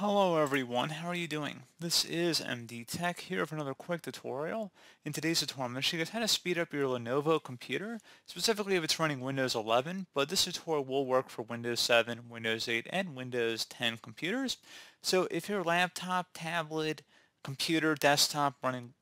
Hello everyone, how are you doing? This is MD Tech here for another quick tutorial. In today's tutorial, I'm going to show you guys how to speed up your Lenovo computer, specifically if it's running Windows 11, but this tutorial will work for Windows 7, Windows 8, and Windows 10 computers. So if your laptop, tablet, computer, desktop running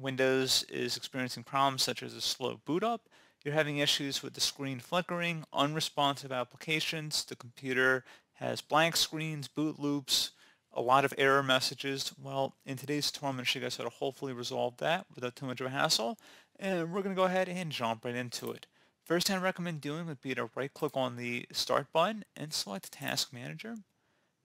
Windows is experiencing problems such as a slow boot up, you're having issues with the screen flickering, unresponsive applications, the computer has blank screens, boot loops, a lot of error messages. Well, in today's tutorial, I'm going to show you guys how to hopefully resolve that without too much of a hassle. And we're going to go ahead and jump right into it. First thing I recommend doing would be to right click on the Start button and select Task Manager.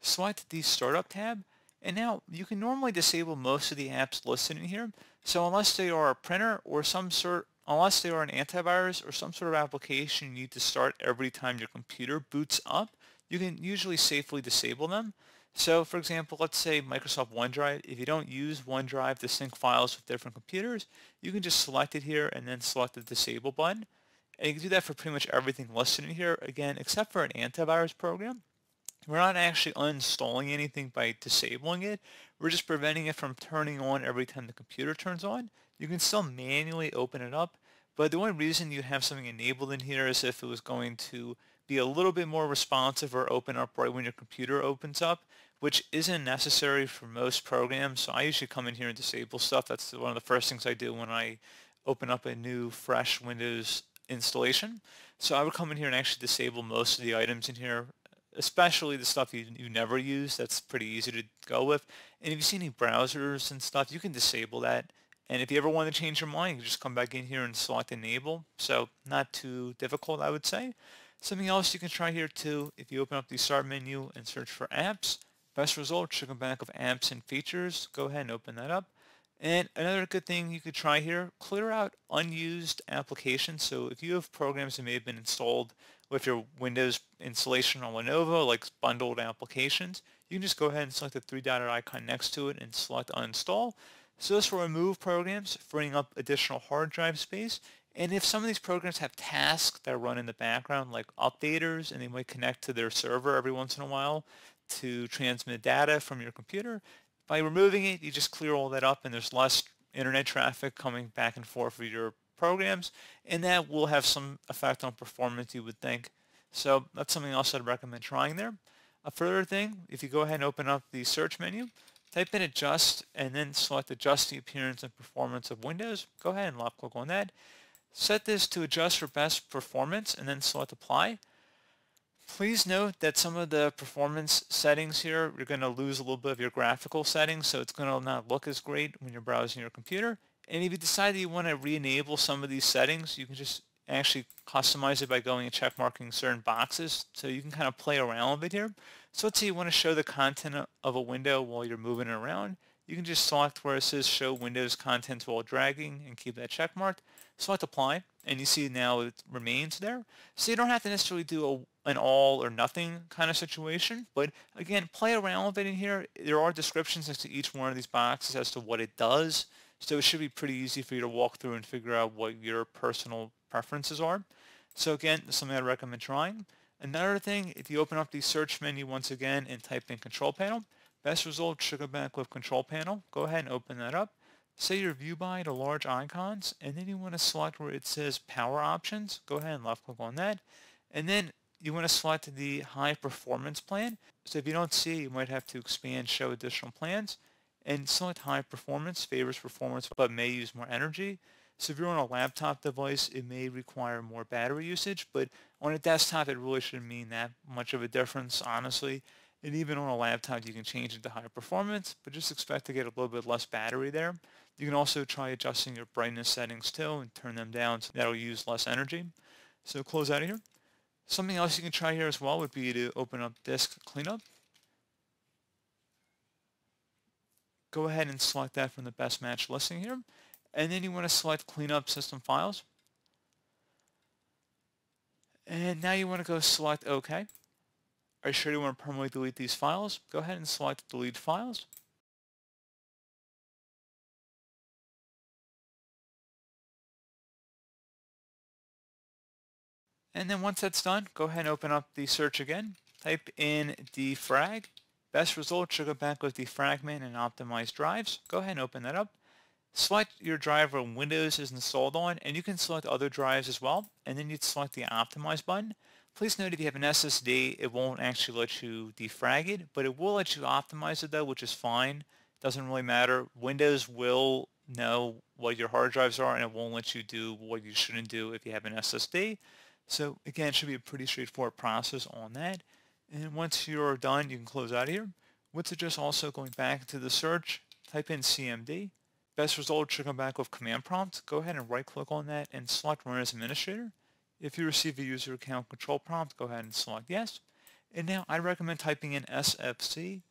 Select the Startup tab. And now you can normally disable most of the apps listed in here. So unless they are a printer or some sort, unless they are an antivirus or some sort of application you need to start every time your computer boots up, you can usually safely disable them. So for example, let's say Microsoft OneDrive, if you don't use OneDrive to sync files with different computers, you can just select it here and then select the disable button. And you can do that for pretty much everything listed in here, again, except for an antivirus program. We're not actually uninstalling anything by disabling it. We're just preventing it from turning on every time the computer turns on. You can still manually open it up, but the only reason you have something enabled in here is if it was going to be a little bit more responsive or open up right when your computer opens up, which isn't necessary for most programs. So I usually come in here and disable stuff. That's one of the first things I do when I open up a new fresh Windows installation. So I would come in here and actually disable most of the items in here, especially the stuff you, you never use. That's pretty easy to go with. And if you see any browsers and stuff, you can disable that. And if you ever want to change your mind, you just come back in here and select enable. So not too difficult, I would say. Something else you can try here too, if you open up the start menu and search for apps, best results should come back of apps and features. Go ahead and open that up. And another good thing you could try here, clear out unused applications. So if you have programs that may have been installed with your Windows installation on Lenovo, like bundled applications, you can just go ahead and select the three-dotted icon next to it and select uninstall. So this will remove programs, freeing up additional hard drive space, and if some of these programs have tasks that run in the background, like updaters, and they might connect to their server every once in a while to transmit data from your computer, by removing it, you just clear all that up and there's less internet traffic coming back and forth with your programs, and that will have some effect on performance, you would think. So that's something else I'd recommend trying there. A further thing, if you go ahead and open up the search menu, type in adjust and then select adjust the appearance and performance of Windows. Go ahead and left click on that. Set this to adjust for best performance and then select apply. Please note that some of the performance settings here, you're going to lose a little bit of your graphical settings, so it's going to not look as great when you're browsing your computer. And if you decide that you want to re-enable some of these settings, you can just actually customize it by going and check marking certain boxes. So you can kind of play around with it here. So let's say you want to show the content of a window while you're moving around. You can just select where it says show Windows content while dragging and keep that check marked. Select apply and you see now it remains there. So you don't have to necessarily do a, an all or nothing kind of situation, but again, play around with it in here. There are descriptions as to each one of these boxes as to what it does, so it should be pretty easy for you to walk through and figure out what your personal preferences are. So again, something I'd recommend trying. Another thing, if you open up the search menu once again and type in control panel, Best result should go back with control panel. Go ahead and open that up. Set your view by to large icons and then you want to select where it says power options. Go ahead and left click on that. And then you want to select the high performance plan. So if you don't see it, you might have to expand show additional plans and select high performance favors performance but may use more energy. So if you're on a laptop device, it may require more battery usage, but on a desktop, it really shouldn't mean that much of a difference, honestly. And even on a laptop, you can change it to high performance, but just expect to get a little bit less battery there. You can also try adjusting your brightness settings too and turn them down so that'll use less energy. So close out of here. Something else you can try here as well would be to open up Disk Cleanup. Go ahead and select that from the best match listing here. And then you want to select Cleanup System Files. And now you want to go select OK. Are you sure you want to permanently delete these files? Go ahead and select Delete Files. And then once that's done, go ahead and open up the search again. Type in defrag. Best results should go back with defragment and optimized drives. Go ahead and open that up. Select your drive where Windows is installed on, and you can select other drives as well. And then you'd select the optimize button. Please note if you have an SSD, it won't actually let you defrag it, but it will let you optimize it though, which is fine. It doesn't really matter. Windows will know what your hard drives are and it won't let you do what you shouldn't do if you have an SSD. So again, it should be a pretty straightforward process on that. And once you're done, you can close out of here. Would suggest also going back to the search, type in CMD. Best result should come back with command prompt. Go ahead and right click on that and select run as administrator. If you receive a user account control prompt, go ahead and select yes. And now I recommend typing in SFC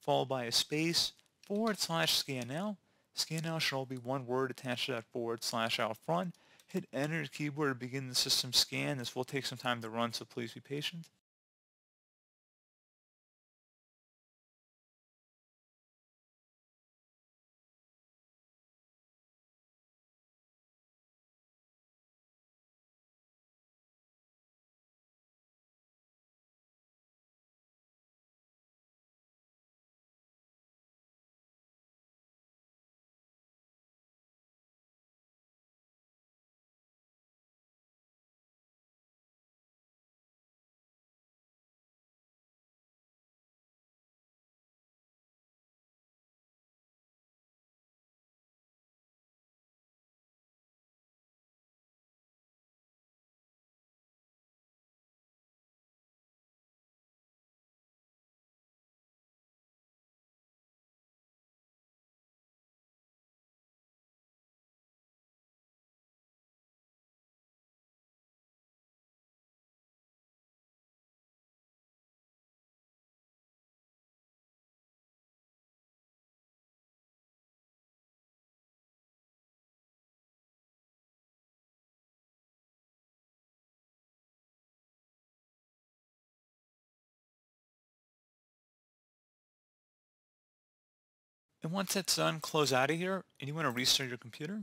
followed by a space forward slash scan now. Scan now should all be one word attached to that forward slash out front. Hit enter keyboard to begin the system scan. This will take some time to run, so please be patient. And once that's done, close out of here and you want to restart your computer.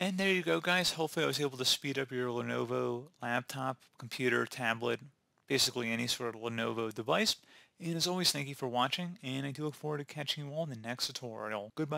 And there you go, guys. Hopefully I was able to speed up your Lenovo laptop, computer, tablet, basically any sort of Lenovo device. And as always, thank you for watching, and I do look forward to catching you all in the next tutorial. Goodbye.